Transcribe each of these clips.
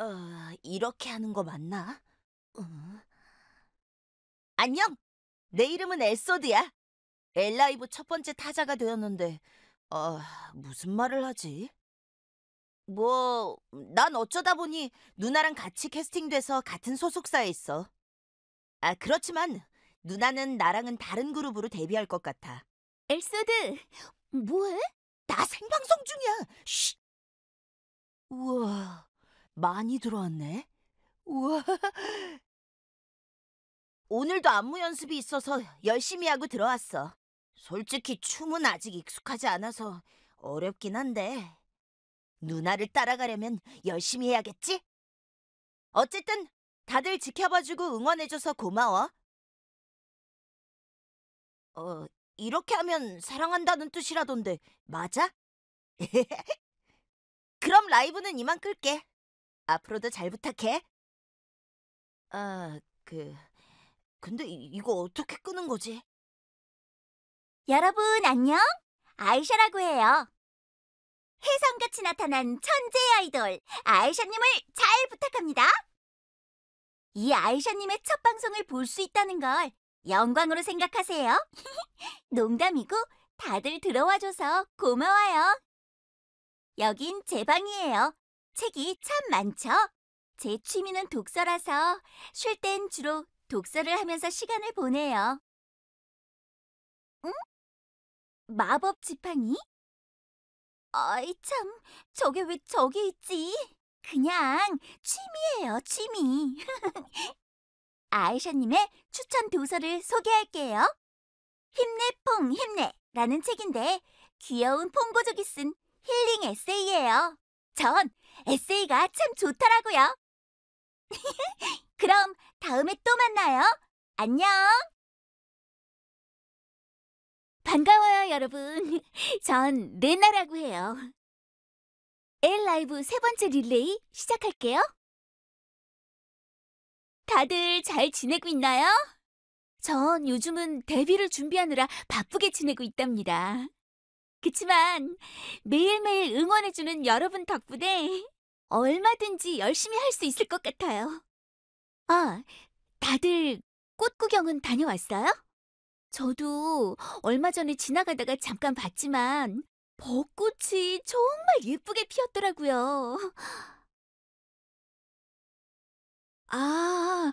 어, 이렇게 하는 거 맞나? 응? 어? 안녕! 내 이름은 엘소드야. 엘라이브 첫 번째 타자가 되었는데, 어, 무슨 말을 하지? 뭐, 난 어쩌다 보니 누나랑 같이 캐스팅돼서 같은 소속사에 있어. 아, 그렇지만 누나는 나랑은 다른 그룹으로 데뷔할 것 같아. 엘소드, 뭐해? 나 생방송 중이야. 쉿. 우와, 많이 들어왔네. 우와. 오늘도 안무 연습이 있어서 열심히 하고 들어왔어. 솔직히 춤은 아직 익숙하지 않아서 어렵긴 한데 누나를 따라가려면 열심히 해야겠지? 어쨌든 다들 지켜봐주고 응원해줘서 고마워. 어, 이렇게 하면 사랑한다는 뜻이라던데 맞아? 그럼 라이브는 이만 끌게. 앞으로도 잘 부탁해. 아, 그... 근데 이- 거 어떻게 끄는 거지? 여러분 안녕. 아이샤라고 해요. 해성같이 나타난 천재 아이돌 아이샤님을 잘 부탁합니다. 이 아이샤님의 첫 방송을 볼 수 있다는 걸 영광으로 생각하세요. 농담이고 다들 들어와줘서 고마워요. 여긴 제 방이에요. 책이 참 많죠? 제 취미는 독서라서 쉴 땐 주로 독서를 하면서 시간을 보내요. 응? 마법 지팡이? 아이 참, 저게 왜 저기 있지? 그냥 취미예요, 취미. 아이샤님의 추천 도서를 소개할게요. 힘내 퐁 힘내 라는 책인데 귀여운 퐁고족이 쓴 힐링 에세이예요. 전 에세이가 참 좋더라고요. 그럼 다음에 또 만나요. 안녕. 반가워요, 여러분. 전 레나라고 해요. 엘 라이브 세 번째 릴레이 시작할게요. 다들 잘 지내고 있나요? 전 요즘은 데뷔를 준비하느라 바쁘게 지내고 있답니다. 그치만 매일매일 응원해주는 여러분 덕분에 얼마든지 열심히 할 수 있을 것 같아요. 아, 다들 꽃 구경은 다녀왔어요? 저도 얼마 전에 지나가다가 잠깐 봤지만 벚꽃이 정말 예쁘게 피었더라고요. 아,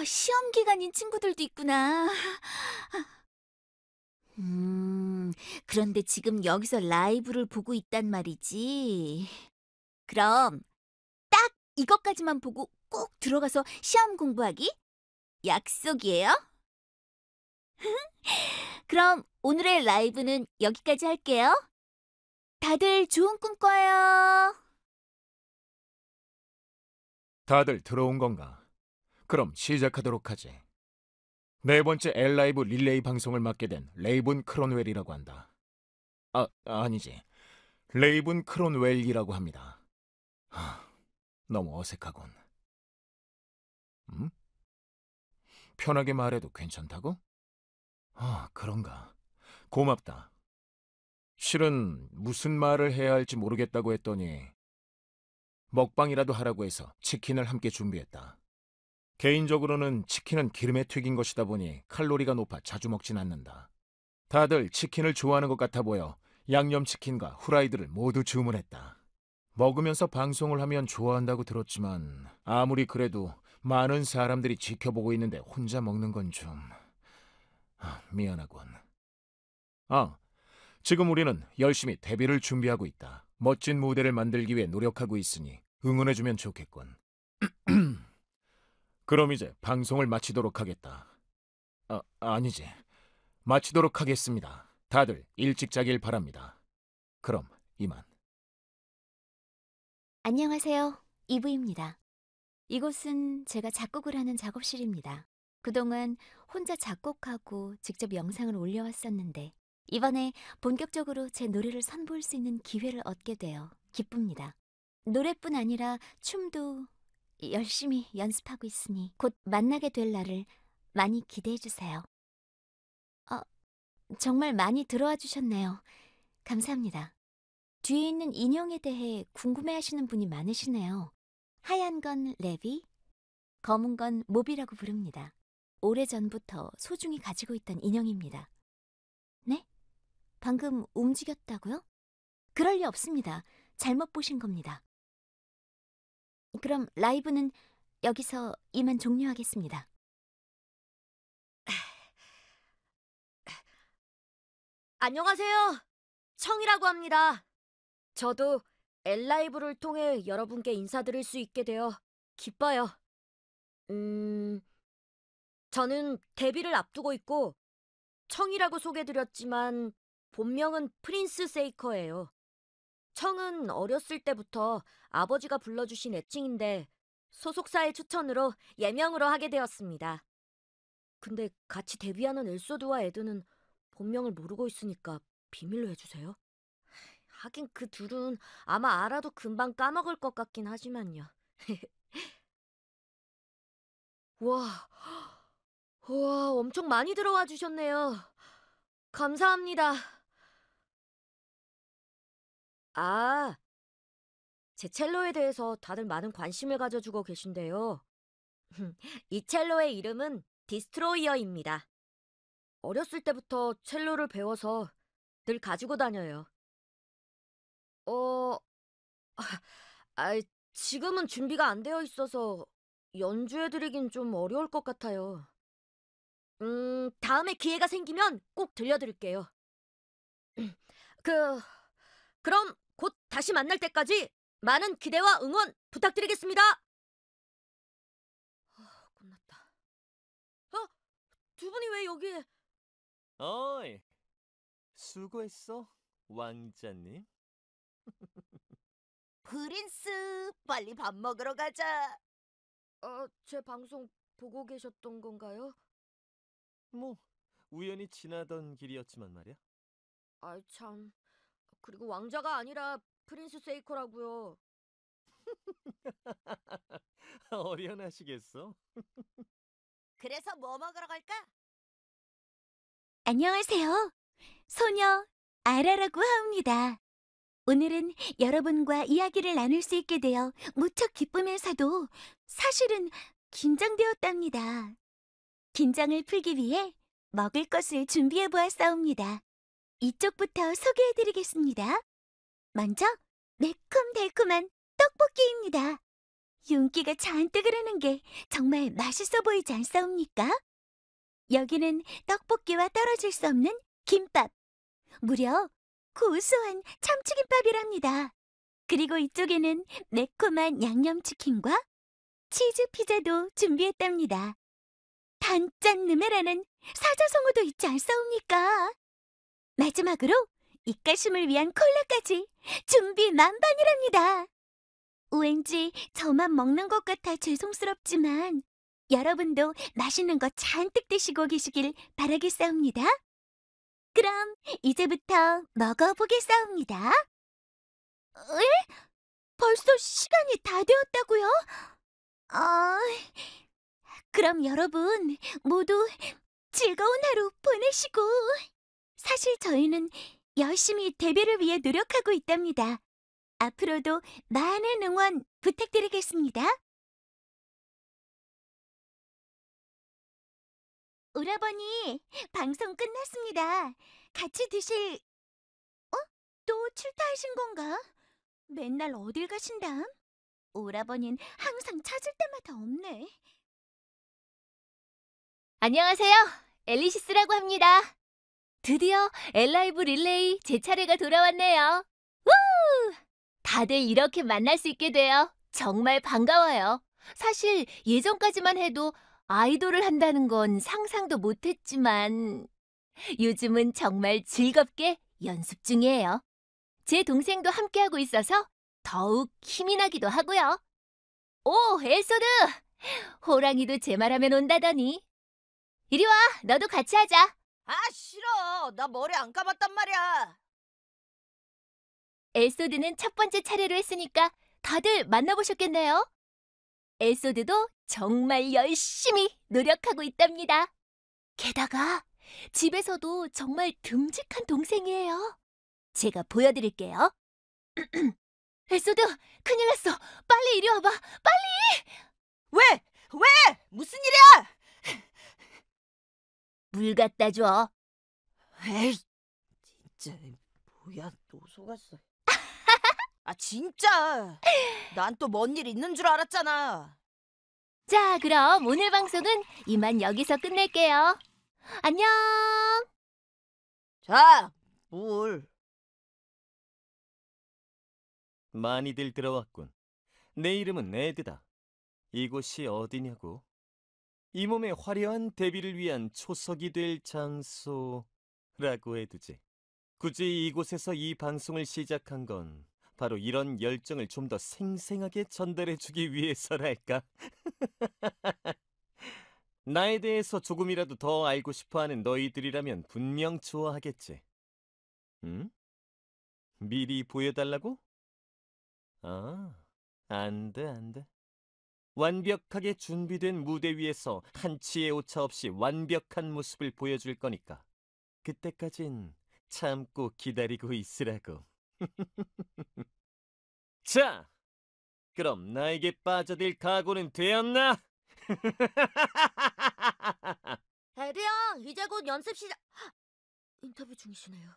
아 시험 기간인 친구들도 있구나. 그런데 지금 여기서 라이브를 보고 있단 말이지. 그럼 딱 이것까지만 보고 꼭 들어가서 시험 공부하기? 약속이에요? 그럼 오늘의 라이브는 여기까지 할게요. 다들 좋은 꿈 꿔요. 다들 들어온 건가? 그럼 시작하도록 하지. 네 번째 엘라이브 릴레이 방송을 맡게 된 레이본 크론웰이라고 한다. 아, 아니지. 레이븐 크론웰이라고 합니다. 하, 너무 어색하군. 음? 편하게 말해도 괜찮다고? 아, 그런가. 고맙다. 실은 무슨 말을 해야 할지 모르겠다고 했더니 먹방이라도 하라고 해서 치킨을 함께 준비했다. 개인적으로는 치킨은 기름에 튀긴 것이다 보니 칼로리가 높아 자주 먹진 않는다. 다들 치킨을 좋아하는 것 같아 보여 양념치킨과 후라이드를 모두 주문했다. 먹으면서 방송을 하면 좋아한다고 들었지만 아무리 그래도 많은 사람들이 지켜보고 있는데 혼자 먹는 건좀 아, 미안하군. 아, 지금 우리는 열심히 데뷔를 준비하고 있다. 멋진 무대를 만들기 위해 노력하고 있으니 응원해주면 좋겠군. 그럼 이제 방송을 마치도록 하겠다. 아, 아니지. 마치도록 하겠습니다. 다들 일찍 자길 바랍니다. 그럼 이만. 안녕하세요. 이브입니다. 이곳은 제가 작곡을 하는 작업실입니다. 그동안 혼자 작곡하고 직접 영상을 올려왔었는데 이번에 본격적으로 제 노래를 선보일 수 있는 기회를 얻게 되어 기쁩니다. 노래뿐 아니라 춤도 열심히 연습하고 있으니 곧 만나게 될 날을 많이 기대해 주세요. 정말 많이 들어와 주셨네요. 감사합니다. 뒤에 있는 인형에 대해 궁금해하시는 분이 많으시네요. 하얀 건 레비, 검은 건 모비라고 부릅니다. 오래전부터 소중히 가지고 있던 인형입니다. 네? 방금 움직였다고요? 그럴 리 없습니다. 잘못 보신 겁니다. 그럼 라이브는 여기서 이만 종료하겠습니다. 안녕하세요. 청이라고 합니다. 저도 엘라이브를 통해 여러분께 인사드릴 수 있게 되어 기뻐요. 음, 저는 데뷔를 앞두고 있고 청이라고 소개드렸지만 본명은 프린스 세이커예요. 청은 어렸을 때부터 아버지가 불러주신 애칭인데 소속사의 추천으로 예명으로 하게 되었습니다. 근데 같이 데뷔하는 엘소드와 에드는 본명을 모르고 있으니까 비밀로 해주세요. 하긴 그 둘은 아마 알아도 금방 까먹을 것 같긴 하지만요. 와, 와, 엄청 많이 들어와 주셨네요. 감사합니다. 아, 제 첼로에 대해서 다들 많은 관심을 가져주고 계신데요. 이 첼로의 이름은 디스트로이어입니다. 어렸을 때부터 첼로를 배워서 늘 가지고 다녀요. 어, 아, 지금은 준비가 안 되어 있어서 연주해드리긴 좀 어려울 것 같아요. 음, 다음에 기회가 생기면 꼭 들려드릴게요. 그, 그럼 곧 다시 만날 때까지 많은 기대와 응원 부탁드리겠습니다. 아, 끝났다. 어? 두 분이 왜 여기? 에 어이, 수고했어, 왕자님. 프린스, 빨리 밥 먹으러 가자. 어, 제 방송 보고 계셨던 건가요? 뭐, 우연히 지나던 길이었지만 말이야. 아이 참. 그리고 왕자가 아니라 프린스 세이코라고요. 어련하시겠어? 그래서 뭐 먹으러 갈까? 안녕하세요. 소녀 아라라고 합니다. 오늘은 여러분과 이야기를 나눌 수 있게 되어 무척 기쁘면서도 사실은 긴장되었답니다. 긴장을 풀기 위해 먹을 것을 준비해 보았사옵니다. 이쪽부터 소개해 드리겠습니다. 먼저 매콤달콤한 떡볶이입니다. 윤기가 잔뜩 흐르는 게 정말 맛있어 보이지 않사옵니까? 여기는 떡볶이와 떨어질 수 없는 김밥. 무려 고소한 참치김밥이랍니다. 그리고 이쪽에는 매콤한 양념치킨과 치즈 피자도 준비했답니다. 단짠 느메라는 사자성어도 있지 않사옵니까? 마지막으로 입가심을 위한 콜라까지 준비 만반이랍니다. 왠지 저만 먹는 것 같아 죄송스럽지만 여러분도 맛있는 거 잔뜩 드시고 계시길 바라겠사옵니다. 그럼 이제부터 먹어보겠사옵니다. 에? 벌써 시간이 다 되었다고요? 어... 그럼 여러분 모두 즐거운 하루 보내시고 사실 저희는 열심히 데뷔를 위해 노력하고 있답니다. 앞으로도 많은 응원 부탁드리겠습니다. 오라버니, 방송 끝났습니다. 같이 드실... 어? 또 출타하신 건가? 맨날 어딜 가신담? 오라버닌 항상 찾을 때마다 없네. 안녕하세요. 엘리시스라고 합니다. 드디어 엘라이브 릴레이 제 차례가 돌아왔네요. 우! 다들 이렇게 만날 수 있게 돼요. 정말 반가워요. 사실 예전까지만 해도 아이돌을 한다는 건 상상도 못했지만 요즘은 정말 즐겁게 연습 중이에요. 제 동생도 함께하고 있어서 더욱 힘이 나기도 하고요. 오, 엘소드! 호랑이도 제 말하면 온다더니. 이리 와, 너도 같이 하자. 아 싫어 나 머리 안 감았단 말이야 엘소드는 첫 번째 차례로 했으니까 다들 만나보셨겠네요. 에소드도 정말 열심히 노력하고 있답니다. 게다가 집에서도 정말 듬직한 동생이에요. 제가 보여드릴게요. 에소드, 큰일 났어. 빨리 이리 와봐. 빨리! 왜? 왜? 무슨 일이야? 물 갖다 줘. 에이, 진짜 뭐야, 노소 같어. 아 진짜. 난 또 뭔 일 있는 줄 알았잖아. 자, 그럼 오늘 방송은 이만 여기서 끝낼게요. 안녕! 자, 뭘. 많이들 들어왔군. 내 이름은 에드다. 이곳이 어디냐고? 이 몸의 화려한 데뷔를 위한 초석이 될 장소라고 해두지. 굳이 이곳에서 이 방송을 시작한 건 바로 이런 열정을 좀 더 생생하게 전달해주기 위해서랄까. 나에 대해서 조금이라도 더 알고 싶어하는 너희들이라면 분명 좋아하겠지. 응? 미리 보여달라고? 아, 안 돼, 안 돼. 완벽하게 준비된 무대 위에서 한치의 오차 없이 완벽한 모습을 보여줄 거니까. 그때까진 참고 기다리고 있으라고. 자, 그럼 나에게 빠져들 각오는 되었나? 에비 형, 이제 곧 연습 시작. 인터뷰 중이시네요.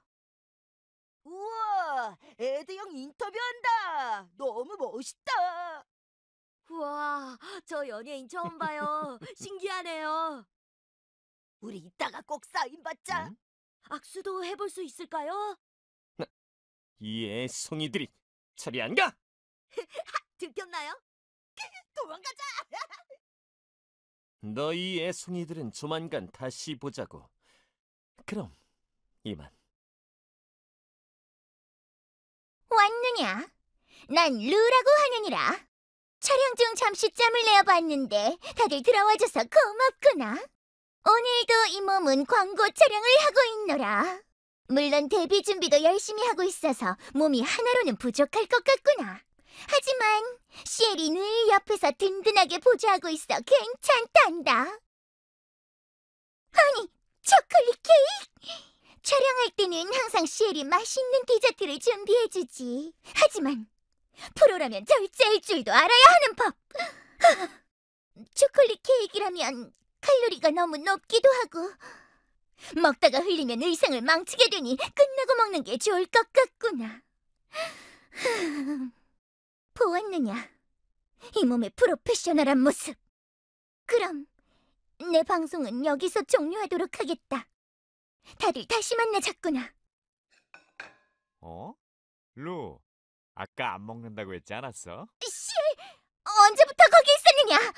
우와, 에드 형 인터뷰한다. 너무 멋있다. 우와, 저 연예인 처음 봐요. 신기하네요. 우리 이따가 꼭 사인 받자. 응? 네? 악수도 해볼 수 있을까요? 이 애송이들이 차리 안 가? 들켰나요? 도망가자! 너희 애송이들은 조만간 다시 보자고. 그럼 이만. 왔느냐? 난 루라고 하느니라. 촬영 중 잠시 잠을 내어봤는데 다들 들어와줘서 고맙구나. 오늘도 이 몸은 광고 촬영을 하고 있노라. 물론 데뷔 준비도 열심히 하고 있어서 몸이 하나로는 부족할 것 같구나. 하지만 시엘이 늘 옆에서 든든하게 보조하고 있어 괜찮단다. 아니, 초콜릿 케이크! 촬영할 때는 항상 시엘이 맛있는 디저트를 준비해주지. 하지만 프로라면 절제할 줄도 알아야 하는 법! 초콜릿 케이크라면 칼로리가 너무 높기도 하고 먹다가 흘리면 의상을 망치게 되니 끝나고 먹는 게 좋을 것 같구나. 보았느냐? 이 몸의 프로페셔널한 모습. 그럼 내 방송은 여기서 종료하도록 하겠다. 다들 다시 만나자꾸나. 어? 루, 아까 안 먹는다고 했지 않았어? 씨, 언제부터 거기 있었느냐?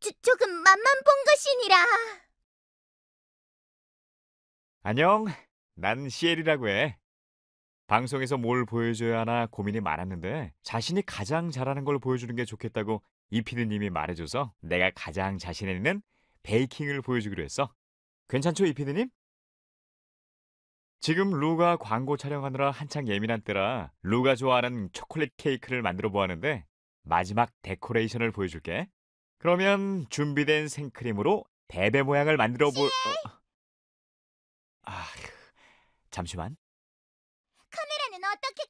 조, 조금 맛만 본 것이니라. 안녕, 난 시엘이라고 해. 방송에서 뭘 보여줘야 하나 고민이 많았는데 자신이 가장 잘하는 걸 보여주는 게 좋겠다고 이 피디님이 말해줘서 내가 가장 자신 있는 베이킹을 보여주기로 했어. 괜찮죠, 이 피디님? 지금 루가 광고 촬영하느라 한창 예민한 때라 루가 좋아하는 초콜릿 케이크를 만들어 보았는데 마지막 데코레이션을 보여줄게. 그러면 준비된 생크림으로 베베 모양을 만들어 볼... 보... 어... 아, 잠시만. 카메라는 어떻게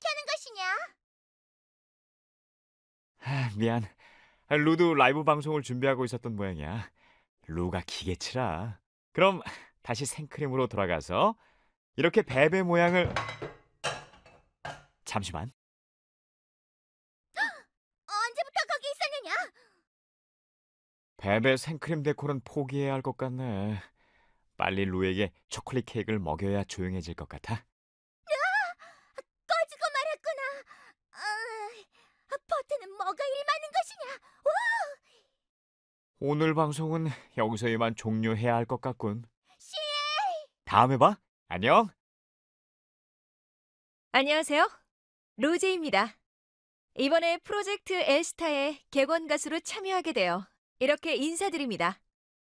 켜는 것이냐? 아, 미안. 루도 라이브 방송을 준비하고 있었던 모양이야. 루가 기계치라. 그럼 다시 생크림으로 돌아가서 이렇게 베베 모양을 잠시만. 언제부터 거기 있었느냐? 베베 생크림 데코는 포기해야 할 것 같네. 빨리 루에게 초콜릿 케이크를 먹여야 조용해질 것 같아. 아, 꺼지고 말았구나. 아, 버튼은 뭐가 일많은 것이냐? 우! 오늘 방송은 여기서 이만 종료해야 할 것 같군. 씨, 다음에 봐. 안녕. 안녕하세요. 로제입니다. 이번에 프로젝트 엘스타에 객원 가수로 참여하게 되어 이렇게 인사드립니다.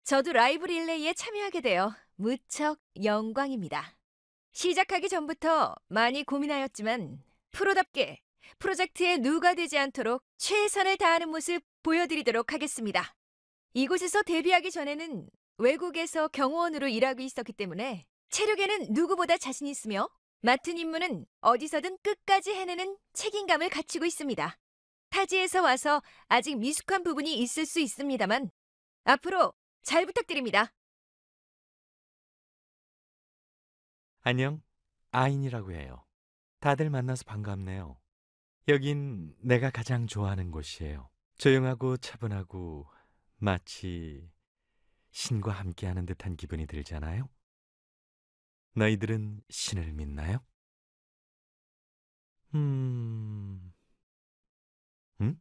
저도 라이브 릴레이에 참여하게 되어 무척 영광입니다. 시작하기 전부터 많이 고민하였지만 프로답게 프로젝트에 누가 되지 않도록 최선을 다하는 모습 보여드리도록 하겠습니다. 이곳에서 데뷔하기 전에는 외국에서 경호원으로 일하고 있었기 때문에 체력에는 누구보다 자신 있으며 맡은 임무는 어디서든 끝까지 해내는 책임감을 갖추고 있습니다. 타지에서 와서 아직 미숙한 부분이 있을 수 있습니다만 앞으로 잘 부탁드립니다. 안녕, 아인이라고 해요. 다들 만나서 반갑네요. 여긴 내가 가장 좋아하는 곳이에요. 조용하고 차분하고 마치 신과 함께하는 듯한 기분이 들잖아요. 너희들은 신을 믿나요? 음, 응?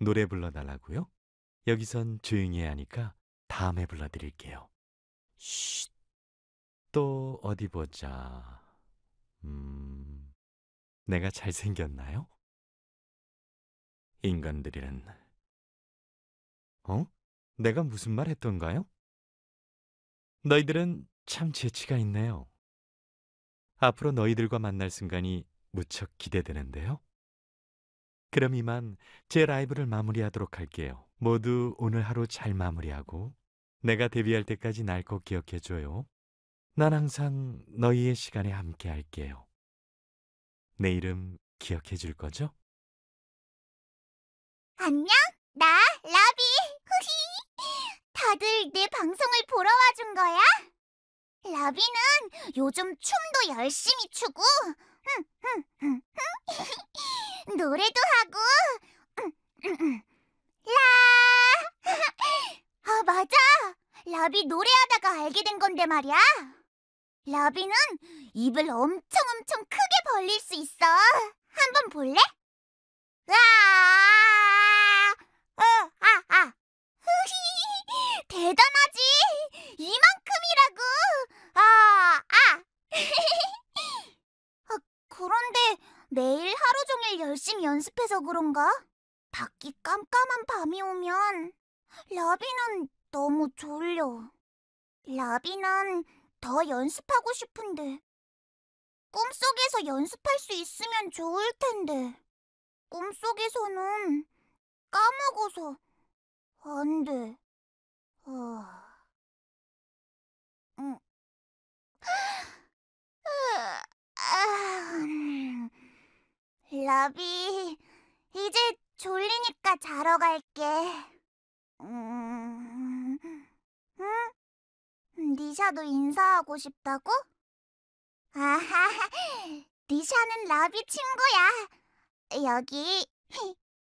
노래 불러달라고요? 여기선 조용히 해야 하니까 다음에 불러드릴게요. 쉿. 또 어디 보자. 음, 내가 잘생겼나요? 인간들이란. 어? 내가 무슨 말 했던가요? 너희들은 참 재치가 있네요. 앞으로 너희들과 만날 순간이 무척 기대되는데요. 그럼 이만 제 라이브를 마무리하도록 할게요. 모두 오늘 하루 잘 마무리하고 내가 데뷔할 때까지 날 꼭 기억해줘요. 난 항상 너희의 시간에 함께 할게요. 내 이름 기억해줄 거죠? 안녕, 나 라비. 후히. 다들 내 방송을 보러 와준 거야? 라비는 요즘 춤도 열심히 추고, 노래도 하고, 음, 음, 음. 라! 아, 맞아! 라비 노래하다가 알게 된 건데 말이야. 라비는 입을 엄청 엄청 크게 벌릴 수 있어. 한번 볼래? 으아! 어, 아, 아. 흐히! 대단하지! 이만큼이라고! 아, 아! 아 그런데 매일 하루 종일 열심히 연습해서 그런가? 밖이 깜깜한 밤이 오면 라비는 너무 졸려. 라비는 더 연습하고 싶은데 꿈속에서 연습할 수 있으면 좋을 텐데 꿈속에서는 까먹어서 안 돼. 어... 아, 음. 라비, 이제 졸리니까 자러 갈게. 음... 응? 니샤도 인사하고 싶다고? 아하, 니샤는 라비 친구야. 여기,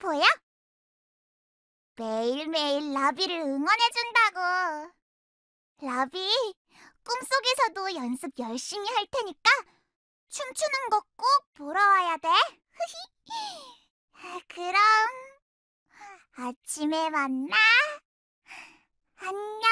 보여? 매일매일 라비를 응원해준다고. 라비, 꿈속에서도 연습 열심히 할 테니까 춤추는 거 꼭 보러 와야 돼. 흐히. 그럼 아침에 만나. 안녕.